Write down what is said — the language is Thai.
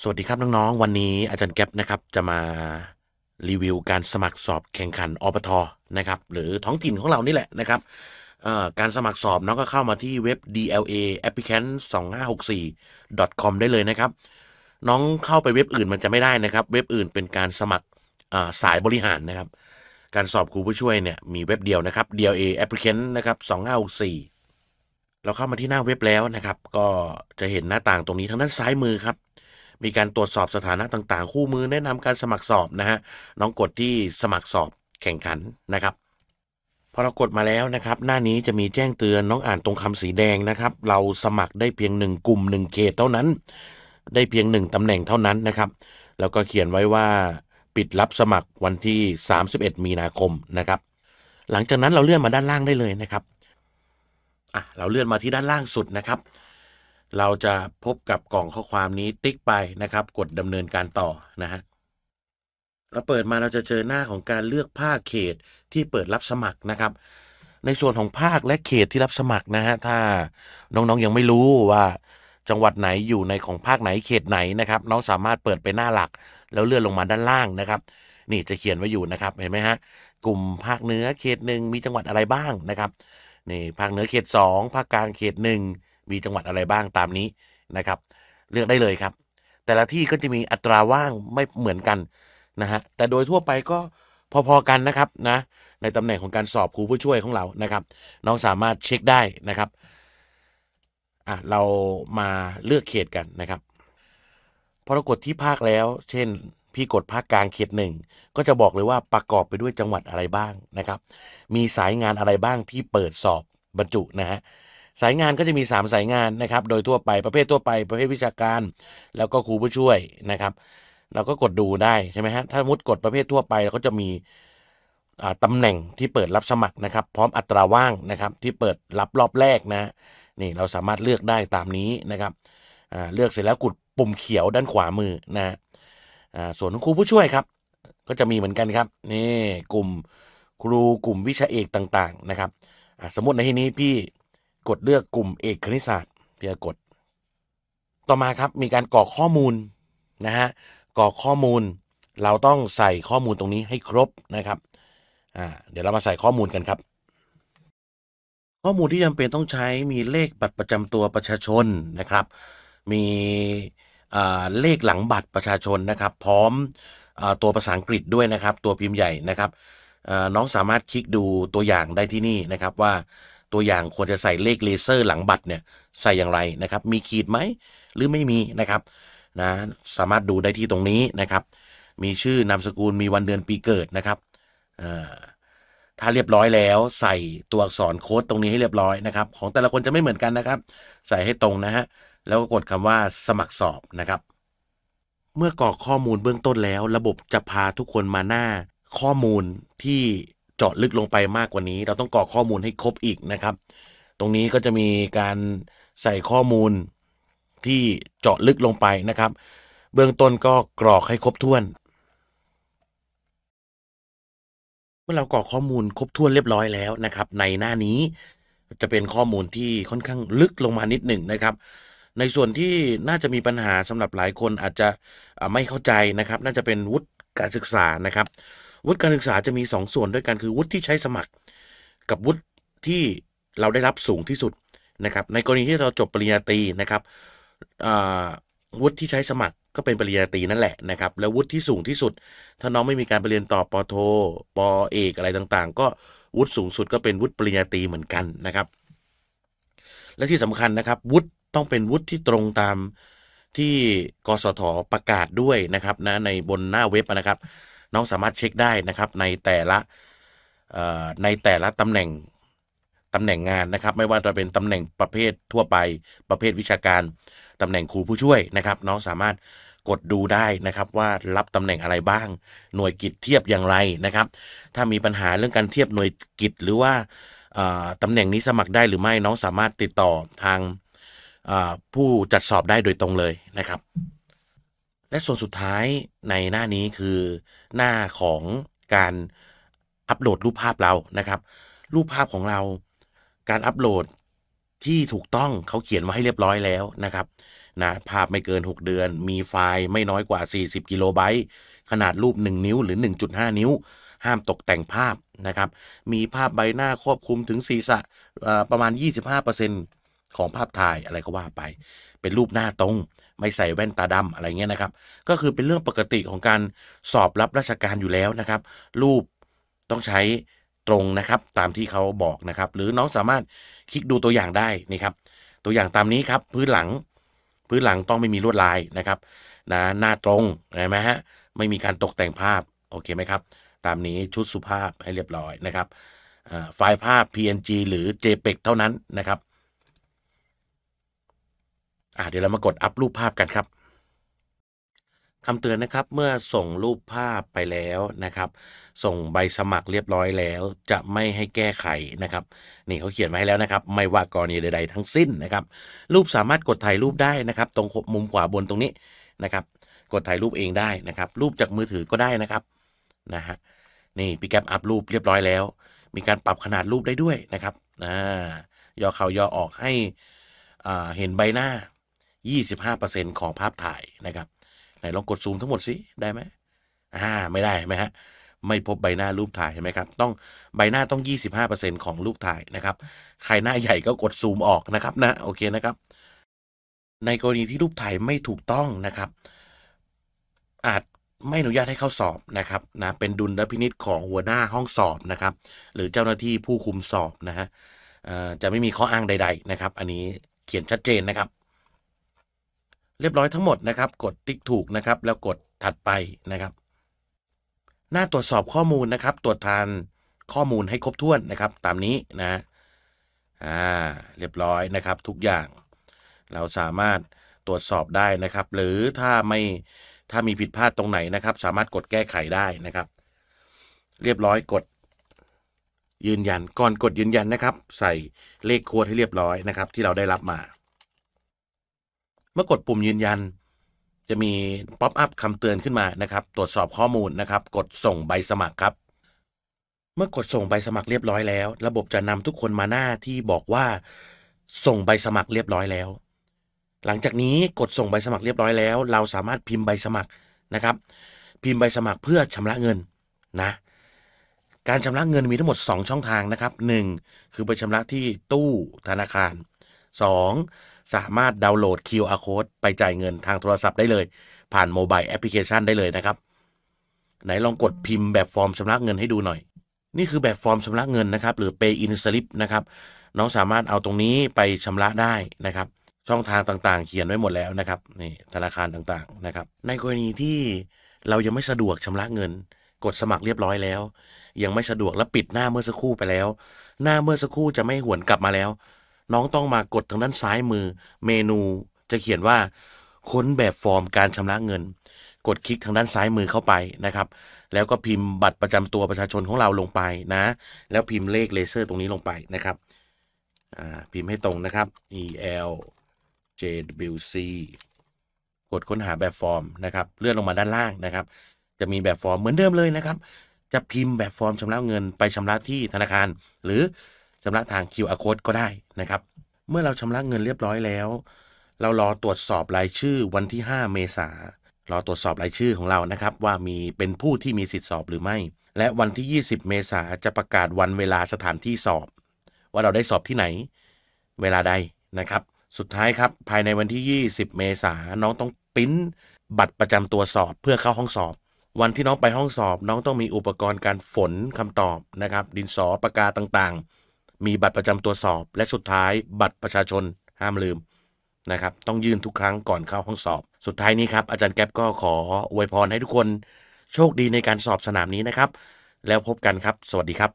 สวัสดีครับ น้องๆ วันนี้อาจารย์แก๊ปนะครับจะมารีวิวการสมัครสอบแข่งขันอบทนะครับหรือท้องถิ่นของเรานี่แหละนะครับการสมัครสอบน้องก็เข้ามาที่เว็บ DLA applicant 2564 com ได้เลยนะครับ น้องเข้าไปเว็บอื่นมันจะไม่ได้นะครับ เว็บอื่นเป็นการสมัครสายบริหารนะครับ การสอบครูผู้ช่วยเนี่ยมีเว็บเดียวนะครับ DLA applicant นะครับ2564เราเข้ามาที่หน้าเว็บแล้วนะครับก็จะเห็นหน้าต่างตรงนี้ทางด้านซ้ายมือครับมีการตรวจสอบสถานะต่างๆ คู่มือแนะนำการสมัครสอบนะฮะ น้องกดที่สมัครสอบแข่งขันนะครับ พอเรากดมาแล้วนะครับ หน้านี้จะมีแจ้งเตือนน้องอ่านตรงคำสีแดงนะครับ เราสมัครได้เพียงหนึ่งกลุ่มหนึ่งเขตเท่านั้น ได้เพียงหนึ่งตำแหน่งเท่านั้นนะครับ แล้วก็เขียนไว้ว่าปิดรับสมัครวันที่ 31 มีนาคมนะครับ หลังจากนั้นเราเลื่อนมาด้านล่างได้เลยนะครับ อ่ะ เราเลื่อนมาที่ด้านล่างสุดนะครับเราจะพบกับกล่องข้อความนี้ติ๊กไปนะครับ กดดำเนินการต่อนะฮะเราเปิดมาเราจะเจอหน้าของการเลือกภาคเขตที่เปิดรับสมัครนะครับ ในส่วนของภาคและเขตที่รับสมัครนะฮะถ้าน้องๆยังไม่รู้ว่า จังหวัดไหนอยู่ในของภาคไหนเขตไหนนะครับน้องสามารถเปิดไปหน้าหลักแล้วเลื่อนลงมาด้านล่างนะครับ นี่จะเขียนไว้อยู่นะครับเห็นไหมฮะกลุ่มภาคเหนือเขตหนึ่งมีจังหวัดอะไรบ้างนะครับนี่ภาคเหนือเขตสองภาคกลางเขตหนึ่งมีจังหวัดอะไรบ้างตามนี้นะครับเลือกได้เลยครับ แต่ละที่ก็จะมีอัตราว่างไม่เหมือนกันนะฮะแต่โดยทั่วไปก็พอๆกันนะครับนะ ในตำแหน่งของการสอบครูผู้ช่วยของเรานะครับน้องสามารถเช็คได้นะครับอ่ะเรามาเลือกเขตกันนะครับพอเรากดที่ภาคแล้ว เช่นพี่กดภาคกลางเขตหนึ่งก็จะบอกเลยว่าประกอบไปด้วยจังหวัดอะไรบ้างนะครับ มีสายงานอะไรบ้างที่เปิดสอบบรรจุนะฮะสายงานก็จะมี 3 สายงานนะครับ โดยทั่วไปประเภททั่วไป ประเภทวิชาการ แล้วก็ครูผู้ช่วยนะครับ เราก็กดดูได้ใช่ไหมฮะถ้ามุดกดประเภททั่วไปเราก็จะมีตำแหน่งที่เปิดรับสมัครนะครับ พร้อมอัตราว่างนะครับ ที่เปิดรับรอบแรกนะ นี่เราสามารถเลือกได้ตามนี้นะครับเลือกเสร็จแล้วกดปุ่มเขียวด้านขวามือนะส่วนครูผู้ช่วยครับ ก็จะมีเหมือนกันครับนี่กลุ่มครูกลุ่มวิชาเอกต่าง ๆนะครับ สมมติในที่นี้พี่กดเลือกกลุ่มเอกคณิตศาสตร์เพีอกดต่อมาครับมีการกรอกข้อมูลนะฮะกรอกข้อมูลเราต้องใส่ข้อมูลตรงนี้ให้ครบนะครับอ่าเดี๋ยวเรามาใส่ข้อมูลกันครับ ข้อมูลที่จำเป็นต้องใช้มีเลขบัตรประจำตัวประชาชนนะครับ มีเลขหลังบัตรประชาชนนะครับ พร้อมอตัวภาษาอังกฤษด้วยนะครับ ตัวพิมพ์ใหญ่นะครับ น้องสามารถคลิกดูตัวอย่างได้ที่นี่นะครับว่าตัวอย่างควรจะใส่เลขเลเซอร์หลังบัตรเนี่ยใส่อย่างไรนะครับ มีขีดไหมหรือไม่มีนะครับนะสามารถดูได้ที่ตรงนี้นะครับ มีชื่อนามสกุลมีวันเดือนปีเกิดนะครับถ้าเรียบร้อยแล้ว ใส่ตัวอักษรโค้ดตรงนี้ให้เรียบร้อยนะครับ ของแต่ละคนจะไม่เหมือนกันนะครับ ใส่ให้ตรงนะฮะแล้วก็กดคำว่าสมัครสอบนะครับ เมื่อกรอกข้อมูลเบื้องต้นแล้ว ระบบจะพาทุกคนมาหน้าข้อมูลที่เจาะลึกลงไปมากกว่านี้ เราต้องกรอกข้อมูลให้ครบอีกนะครับ ตรงนี้ก็จะมีการใส่ข้อมูลที่เจาะลึกลงไปนะครับ เบื้องต้นก็กรอกให้ครบถ้วน เมื่อเรากรอกข้อมูลครบถ้วนเรียบร้อยแล้วนะครับ ในหน้านี้ จะเป็นข้อมูลที่ค่อนข้างลึกลงมานิดหนึ่งนะครับ ในส่วนที่น่าจะมีปัญหาสำหรับหลายคนอาจจะไม่เข้าใจนะครับ น่าจะเป็นวุฒิการศึกษานะครับวุฒิการศึกษาจะมี2สส่วนด้วยกัน คือ วุฒิที่ใช้สมัครกับวุฒิที่เราได้รับสูงที่สุดนะครับในกรณีที่เราจบปริญญาตรีนะครับวุฒิที่ใช้สมัครก็เป็นปริญญาตรีนั่นแหละนะครับแล้ววุฒิที่สูงที่สุดถ้าน้องไม่มีการไปเรียนต่อปอโทปอเอกอะไรต่าง ๆ ก็วุฒิสูงสุดก็เป็นวุฒิปริญญาตรีเหมือนกันนะครับและที่สำคัญนะครับวุฒิต้องเป็นวุฒิที่ตรงตามที่กสทประกาศด้วยนะครับนะในบนหน้าเว็บนะครับน้องสามารถเช็คได้นะครับในแต่ละในแต่ละตำแหน่งตำแหน่งงานนะครับ ไม่ว่าจะเป็นตำแหน่งประเภททั่วไปประเภทวิชาการตำแหน่งครูผู้ช่วยนะครับน้องสามารถกดดูได้นะครับ ว่ารับตำแหน่งอะไรบ้าง หน่วยกิจเทียบอย่างไรนะครับ ถ้ามีปัญหาเรื่องการเทียบหน่วยกิจ หรือว่าตำแหน่งนี้สมัครได้หรือไม่น้องสามารถติดต่อทางผู้จัดสอบได้โดยตรงเลยนะครับและส่วนสุดท้ายในหน้านี้คือหน้าของการอัปโหลดรูปภาพเรานะครับ รูปภาพของเราการอัปโหลดที่ถูกต้องเขาเขียนมาให้เรียบร้อยแล้วนะครับนะภาพไม่เกิน 6 เดือน มีไฟล์ไม่น้อยกว่า 40 กิโลไบต์ ขนาดรูป 1 นิ้วหรือ 1.5 นิ้ว ห้ามตกแต่งภาพนะครับ มีภาพใบหน้าควบคุมถึงศีรษะประมาณ 25%ของภาพถ่ายอะไรก็ว่าไป เป็นรูปหน้าตรงไม่ใส่แว่นตาดำอะไรเงี้ยนะครับ ก็คือเป็นเรื่องปกติของการสอบรับราชการอยู่แล้วนะครับ รูปต้องใช้ตรงนะครับตามที่เขาบอกนะครับ หรือน้องสามารถคลิกดูตัวอย่างได้นี่ครับ ตัวอย่างตามนี้ครับพื้นหลัง พื้นหลังต้องไม่มีลวดลายนะครับนะหน้าตรงเห็นไหมฮะไม่มีการตกแต่งภาพโอเคไหมครับ ตามนี้ชุดสุภาพให้เรียบร้อยนะครับไฟล์ภาพ PNG หรือ JPEG เท่านั้นนะครับเดี๋ยวเรามากดอัพรูปภาพกันครับคำเตือนนะครับเมื่อส่งรูปภาพไปแล้วนะครับส่งใบสมัครเรียบร้อยแล้ว จะไม่ให้แก้ไขนะครับนี่เขาเขียนมาให้แล้วนะครับไม่ว่ากรณีใดๆทั้งสิ้นนะครับ รูปสามารถกดถ่ายรูปได้นะครับ ตรงมุมขวาบนตรงนี้นะครับ กดถ่ายรูปเองได้นะครับ รูปจากมือถือก็ได้นะครับนะฮะนี่พี่แก๊ปอัพรูปเรียบร้อยแล้ว มีการปรับขนาดรูปได้ด้วยนะครับอ่าย่อเข่าย่อออกให้อ่าเห็นใบหน้า25%ของภาพถ่ายนะครับ ไหนลองกดซูมทั้งหมดสิ ได้ไหมอ่า ไม่ได้ไหมฮะ ไม่พบใบหน้ารูปถ่ายเห็นไหมครับ ต้องใบหน้าต้อง 25%ของรูปถ่ายนะครับ ใครหน้าใหญ่ก็กดซูมออกนะครับนะ โอเคนะครับ ในกรณีที่รูปถ่ายไม่ถูกต้องนะครับ อาจไม่อนุญาตให้เข้าสอบนะครับนะ เป็นดุลและพินิษของหัวหน้าห้องสอบนะครับ หรือเจ้าหน้าที่ผู้คุมสอบนะฮะจะไม่มีข้ออ้างใด ๆ นะครับ อันนี้เขียนชัดเจนนะครับเรียบร้อยทั้งหมดนะครับกดติ๊กถูกนะครับ แล้วกดถัดไปนะครับ หน้าตรวจสอบข้อมูลนะครับ ตรวจทานข้อมูลให้ครบถ้วนนะครับตามนี้นะอ่าเรียบร้อยนะครับ ทุกอย่าง เราสามารถตรวจสอบได้นะครับ หรือถ้าไม่ถ้ามีผิดพลาดตรงไหนนะครับ สามารถกดแก้ไขได้นะครับ เรียบร้อยกด ยืนยันก่อนกดยืนยันนะครับ ใส่เลขโค้ดให้เรียบร้อยนะครับ ที่เราได้รับมาเมื่อกดปุ่มยืนยัน จะมีป๊อปอัพคำเตือนขึ้นมานะครับตรวจสอบข้อมูลนะครับ กดส่งใบสมัครครับ เมื่อกดส่งใบสมัครเรียบร้อยแล้ว ระบบจะนำทุกคนมาหน้าที่บอกว่าส่งใบสมัครเรียบร้อยแล้ว หลังจากนี้กดส่งใบสมัครเรียบร้อยแล้ว เราสามารถพิมพ์ใบสมัครนะครับ พิมพ์ใบสมัครเพื่อชำระเงินนะการชำระเงินมีทั้งหมด 2 ช่องทางนะครับ 1. คือไปชำระที่ตู้ธนาคาร 2. สามารถดาวน์โหลด QR code ไปจ่ายเงินทางโทรศัพท์ได้เลย ผ่านโมบายแอปพลิเคชันได้เลยนะครับ ไหนลองกดพิมพ์แบบฟอร์มชำระเงินให้ดูหน่อย นี่คือแบบฟอร์มชำระเงินนะครับ หรือ Pay in Slip นะครับน้องสามารถเอาตรงนี้ไปชำระได้นะครับ ช่องทางต่างๆ เขียนไว้หมดแล้วนะครับนี่ธนาคารต่างๆ นะครับ ในกรณีที่เรายังไม่สะดวกชำระเงินกดสมัครเรียบร้อยแล้ว ยังไม่สะดวกและปิดหน้าเมื่อสักครู่ไปแล้ว หน้าเมื่อสักครู่จะไม่หวนกลับมาแล้วน้องต้องมากดทางด้านซ้ายมือเมนู จะเขียนว่าค้นแบบฟอร์มการชำระเงิน กดคลิกทางด้านซ้ายมือเข้าไปนะครับ แล้วก็พิมพ์บัตรประจำตัวประชาชนของเราลงไปนะ แล้วพิมพ์เลขเลเซอร์ ตรงนี้ลงไปนะครับพิมพ์ให้ตรงนะครับ el jwc กดค้นหาแบบฟอร์มนะครับเลื่อนลงมาด้านล่างนะครับ จะมีแบบฟอร์มเหมือนเดิมเลยนะครับ จะพิมพ์แบบฟอร์มชำระเงิน ไปชำระที่ธนาคารหรือชำระทาง QR code ก็ได้นะครับ เมื่อเราชำระเงินเรียบร้อยแล้ว เรารอตรวจสอบรายชื่อวันที่ 5 เมษารอตรวจสอบรายชื่อของเรานะครับ ว่ามีเป็นผู้ที่มีสิทธิสอบหรือไม่ และวันที่ 20 เมษาจะประกาศวันเวลาสถานที่สอบ ว่าเราได้สอบที่ไหน เวลาใดนะครับ สุดท้ายครับภายในวันที่ 20 เมษาน้องต้องปิ้น บัตรประจำตัวสอบเพื่อเข้าห้องสอบ วันที่น้องไปห้องสอบน้องต้องมีอุปกรณ์การฝนคำตอบนะครับดินสอปากกาต่างๆมีบัตรประจำตัวสอบ และสุดท้ายบัตรประชาชนห้ามลืมนะครับ ต้องยื่นทุกครั้งก่อนเข้าห้องสอบ สุดท้ายนี้ครับ อาจารย์แก๊ปก็ขออวยพรให้ทุกคน โชคดีในการสอบสนามนี้นะครับ แล้วพบกันครับ สวัสดีครับ